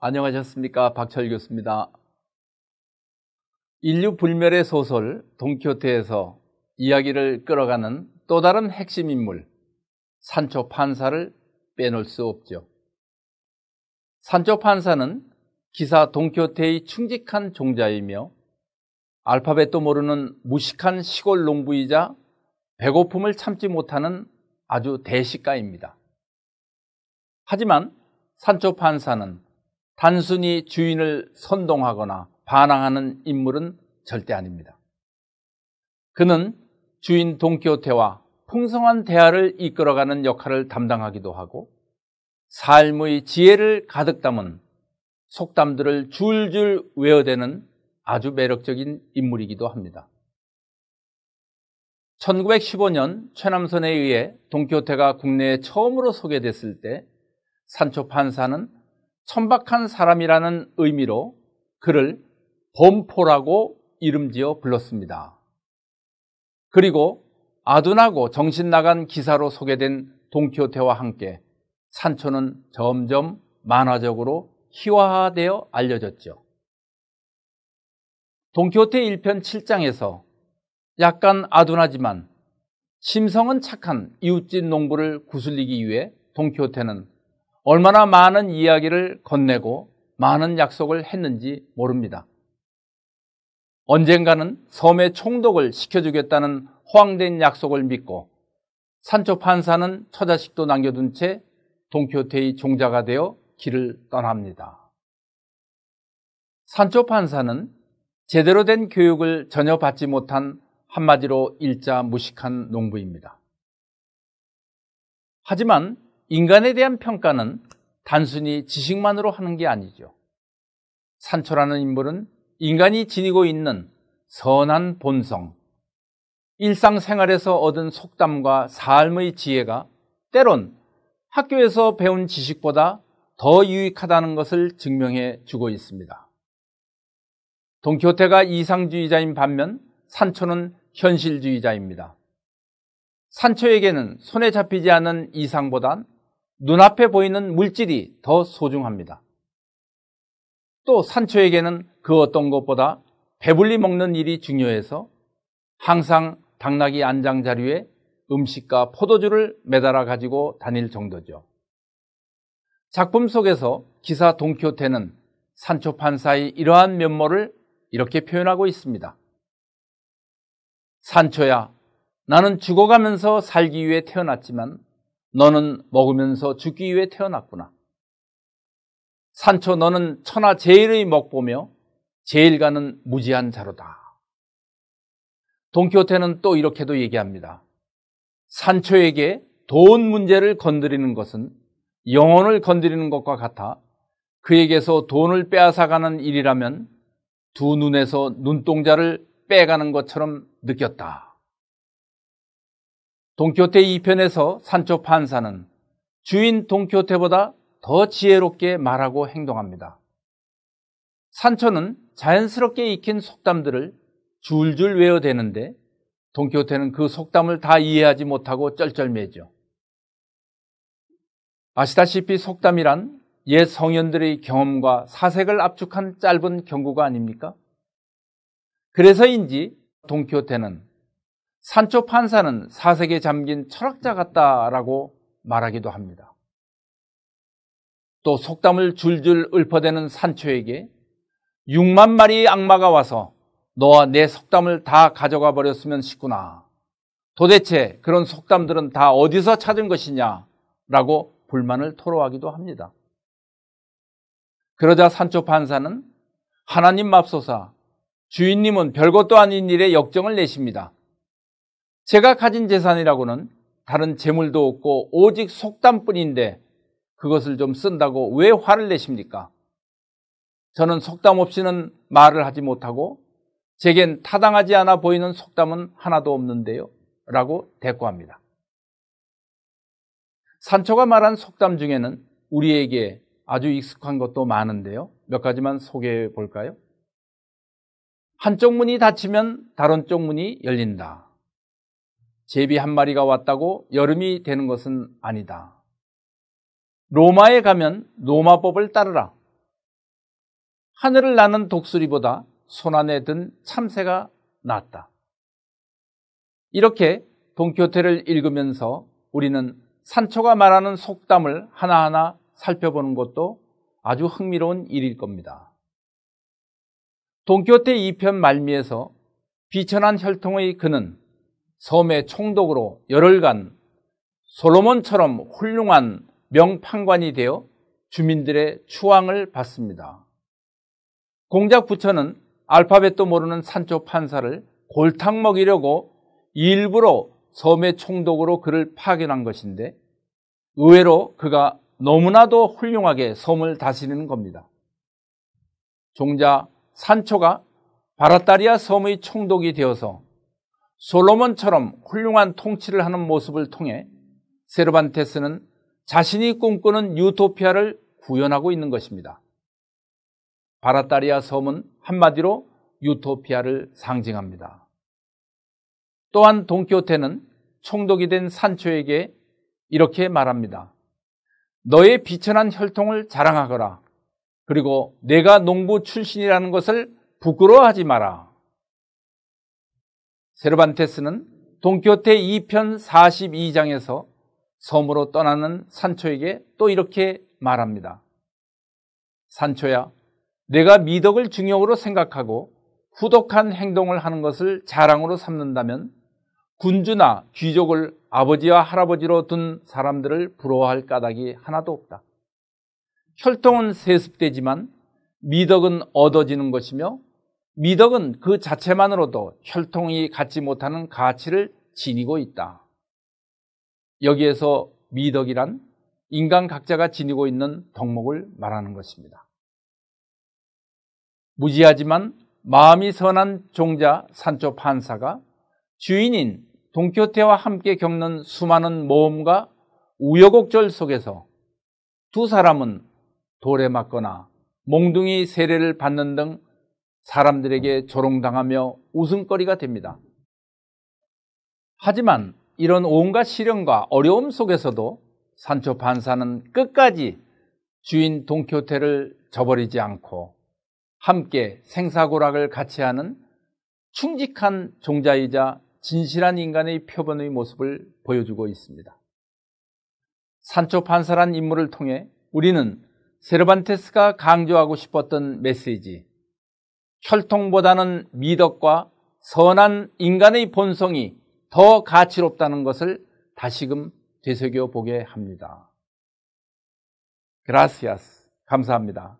안녕하셨습니까? 박철 교수입니다. 인류 불멸의 소설 동키호테에서 이야기를 끌어가는 또 다른 핵심 인물 산초 판사를 빼놓을 수 없죠. 산초 판사는 기사 동키호테의 충직한 종자이며 알파벳도 모르는 무식한 시골 농부이자 배고픔을 참지 못하는 아주 대식가입니다. 하지만 산초 판사는 단순히 주인을 선동하거나 반항하는 인물은 절대 아닙니다. 그는 주인 동키호테와 풍성한 대화를 이끌어가는 역할을 담당하기도 하고 삶의 지혜를 가득 담은 속담들을 줄줄 외워대는 아주 매력적인 인물이기도 합니다. 1915년 최남선에 의해 동키호테가 국내에 처음으로 소개됐을 때 산초 판사는 천박한 사람이라는 의미로 그를 범포라고 이름지어 불렀습니다. 그리고 아둔하고 정신나간 기사로 소개된 동키호테와 함께 산초는 점점 만화적으로 희화화되어 알려졌죠. 동키호테 1편 7장에서 약간 아둔하지만 심성은 착한 이웃집 농부를 구슬리기 위해 동키호테는 얼마나 많은 이야기를 건네고 많은 약속을 했는지 모릅니다. 언젠가는 섬의 총독을 시켜주겠다는 허황된 약속을 믿고 산초 판사는 처자식도 남겨둔 채 동키호테의 종자가 되어 길을 떠납니다. 산초 판사는 제대로 된 교육을 전혀 받지 못한 한마디로 일자 무식한 농부입니다. 하지만 인간에 대한 평가는 단순히 지식만으로 하는 게 아니죠. 산초라는 인물은 인간이 지니고 있는 선한 본성, 일상생활에서 얻은 속담과 삶의 지혜가 때론 학교에서 배운 지식보다 더 유익하다는 것을 증명해 주고 있습니다. 동키호테가 이상주의자인 반면 산초는 현실주의자입니다. 산초에게는 손에 잡히지 않은 이상보단 눈앞에 보이는 물질이 더 소중합니다. 또 산초에게는 그 어떤 것보다 배불리 먹는 일이 중요해서 항상 당나귀 안장 자리에 음식과 포도주를 매달아 가지고 다닐 정도죠. 작품 속에서 기사 동키호테는 산초 판사의 이러한 면모를 이렇게 표현하고 있습니다. 산초야, 나는 죽어가면서 살기 위해 태어났지만 너는 먹으면서 죽기 위해 태어났구나. 산초 너는 천하 제일의 먹보며 제일가는 무지한 자로다. 동키호테는 또 이렇게도 얘기합니다. 산초에게 돈 문제를 건드리는 것은 영혼을 건드리는 것과 같아 그에게서 돈을 빼앗아가는 일이라면 두 눈에서 눈동자를 빼가는 것처럼 느꼈다. 동교태 2편에서 산초 판사는 주인 동교태보다 더 지혜롭게 말하고 행동합니다. 산초는 자연스럽게 익힌 속담들을 줄줄 외워대는데 동교태는 그 속담을 다 이해하지 못하고 쩔쩔매죠. 아시다시피 속담이란 옛 성현들의 경험과 사색을 압축한 짧은 경구가 아닙니까? 그래서인지 동키호테는 산초 판사는 사색에 잠긴 철학자 같다라고 말하기도 합니다. 또 속담을 줄줄 읊어대는 산초에게 6만 마리 악마가 와서 너와 내 속담을 다 가져가 버렸으면 싶구나. 도대체 그런 속담들은 다 어디서 찾은 것이냐? 라고 불만을 토로하기도 합니다. 그러자 산초 판사는 하나님 맙소사, 주인님은 별것도 아닌 일에 역정을 내십니다. 제가 가진 재산이라고는 다른 재물도 없고 오직 속담뿐인데 그것을 좀 쓴다고 왜 화를 내십니까? 저는 속담 없이는 말을 하지 못하고 제겐 타당하지 않아 보이는 속담은 하나도 없는데요. 라고 대꾸합니다. 산초가 말한 속담 중에는 우리에게 아주 익숙한 것도 많은데요. 몇 가지만 소개해 볼까요? 한쪽 문이 닫히면 다른 쪽 문이 열린다. 제비 한 마리가 왔다고 여름이 되는 것은 아니다. 로마에 가면 로마법을 따르라. 하늘을 나는 독수리보다 손안에 든 참새가 낫다. 이렇게 동교테를 읽으면서 우리는 산초가 말하는 속담을 하나하나 살펴보는 것도 아주 흥미로운 일일 겁니다. 동교테 2편 말미에서 비천한 혈통의 그는 섬의 총독으로 열흘간 솔로몬처럼 훌륭한 명판관이 되어 주민들의 추앙을 받습니다. 공작 부처는 알파벳도 모르는 산초 판사를 골탕 먹이려고 일부러 섬의 총독으로 그를 파견한 것인데 의외로 그가 너무나도 훌륭하게 섬을 다스리는 겁니다. 종자 산초가 바라타리아 섬의 총독이 되어서 솔로몬처럼 훌륭한 통치를 하는 모습을 통해 세르반테스는 자신이 꿈꾸는 유토피아를 구현하고 있는 것입니다. 바라타리아 섬은 한마디로 유토피아를 상징합니다. 또한 동키호테는 총독이 된 산초에게 이렇게 말합니다. 너의 비천한 혈통을 자랑하거라. 그리고 내가 농부 출신이라는 것을 부끄러워하지 마라. 세르반테스는 동교테 2편 42장에서 섬으로 떠나는 산초에게 또 이렇게 말합니다. 산초야, 내가 미덕을 중용으로 생각하고 후독한 행동을 하는 것을 자랑으로 삼는다면 군주나 귀족을 아버지와 할아버지로 둔 사람들을 부러워할 까닭이 하나도 없다. 혈통은 세습되지만 미덕은 얻어지는 것이며 미덕은 그 자체만으로도 혈통이 갖지 못하는 가치를 지니고 있다. 여기에서 미덕이란 인간 각자가 지니고 있는 덕목을 말하는 것입니다. 무지하지만 마음이 선한 종자 산초 판사가 주인인 동교태와 함께 겪는 수많은 모험과 우여곡절 속에서 두 사람은 돌에 맞거나 몽둥이 세례를 받는 등 사람들에게 조롱당하며 웃음거리가 됩니다. 하지만 이런 온갖 시련과 어려움 속에서도 산초 판사는 끝까지 주인 동쿄테를 저버리지 않고 함께 생사고락을 같이 하는 충직한 종자이자 진실한 인간의 표본의 모습을 보여주고 있습니다. 산초 판사란 인물을 통해 우리는 세르반테스가 강조하고 싶었던 메시지, 혈통보다는 미덕과 선한 인간의 본성이 더 가치롭다는 것을 다시금 되새겨 보게 합니다. 그라시아스. 감사합니다.